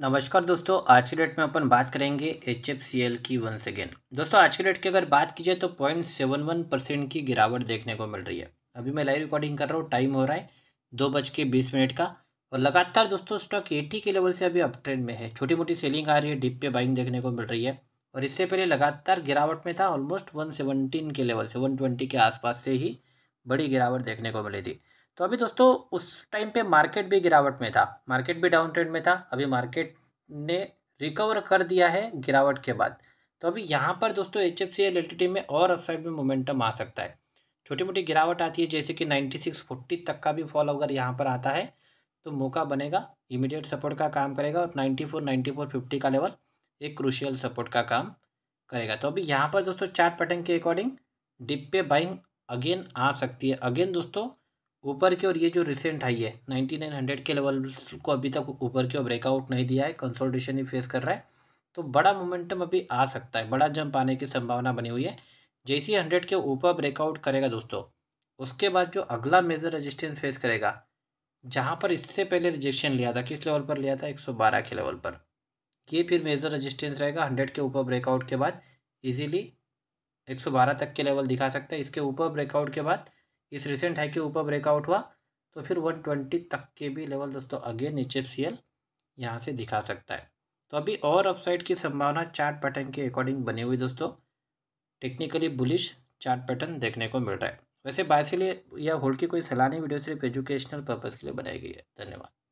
नमस्कार दोस्तों आज के डेट में अपन बात करेंगे एच एफ सी एल की वंस अगेन दोस्तों आज के डेट की अगर बात की जाए तो पॉइंट सेवन वन परसेंट की गिरावट देखने को मिल रही है अभी मैं लाइव रिकॉर्डिंग कर रहा हूँ टाइम हो रहा है दो बज के बीस मिनट का और लगातार दोस्तों स्टॉक एटी के लेवल से अभी अप ट्रेंड में है छोटी मोटी सेलिंग आ रही है डिप पे बाइंग देखने को मिल रही है और इससे पहले लगातार गिरावट में था ऑलमोस्ट वन सेवनटीन के लेवल से वन ट्वेंटी के आसपास से ही बड़ी गिरावट देखने को मिली थी तो अभी दोस्तों उस टाइम पे मार्केट भी गिरावट में था मार्केट भी डाउन ट्रेंड में था अभी मार्केट ने रिकवर कर दिया है गिरावट के बाद तो अभी यहाँ पर दोस्तों एच एफ सी में और अपसाइड में मोमेंटम आ सकता है छोटी मोटी गिरावट आती है जैसे कि नाइन्टी सिक्स फोर्टी तक का भी फॉल अगर यहाँ पर आता है तो मौका बनेगा इमीडिएट सपोर्ट का काम करेगा और ninety four ninety four fifty का लेवल एक क्रूशियल सपोर्ट का काम करेगा तो अभी यहाँ पर दोस्तों चार्ट पैटर्न के अकॉर्डिंग डिप पे बाइंग अगेन आ सकती है अगेन दोस्तों ऊपर की और ये जो रिसेंट हाई है 9900 के लेवल को अभी तक ऊपर की ओर ब्रेकआउट नहीं दिया है कंसोल्टेशन ही फेस कर रहा है तो बड़ा मोमेंटम अभी आ सकता है बड़ा जंप आने की संभावना बनी हुई है जैसे हंड्रेड के ऊपर ब्रेकआउट करेगा दोस्तों उसके बाद जो अगला मेजर रजिस्टेंस फेस करेगा जहाँ पर इससे पहले रिजेक्शन लिया था किस लेवल पर लिया था एक के लेवल पर ये फिर मेजर रजिस्टेंस रहेगा हंड्रेड के ऊपर ब्रेकआउट के बाद ईजिली एक तक के लेवल दिखा सकता है इसके ऊपर ब्रेकआउट के बाद इस रिसेंट हाई के ऊपर ब्रेकआउट हुआ तो फिर वन ट्वेंटी तक के भी लेवल दोस्तों अगेन नीचे सी एल यहाँ से दिखा सकता है तो अभी और अपसाइड की संभावना चार्ट पैटर्न के अकॉर्डिंग बनी हुई दोस्तों टेक्निकली बुलिश चार्ट पैटर्न देखने को मिल रहा है वैसे बाय से लिए या होल्ड की कोई सलाह नहीं वीडियो सिर्फ एजुकेशनल पर्पज़ के लिए बनाई गई है धन्यवाद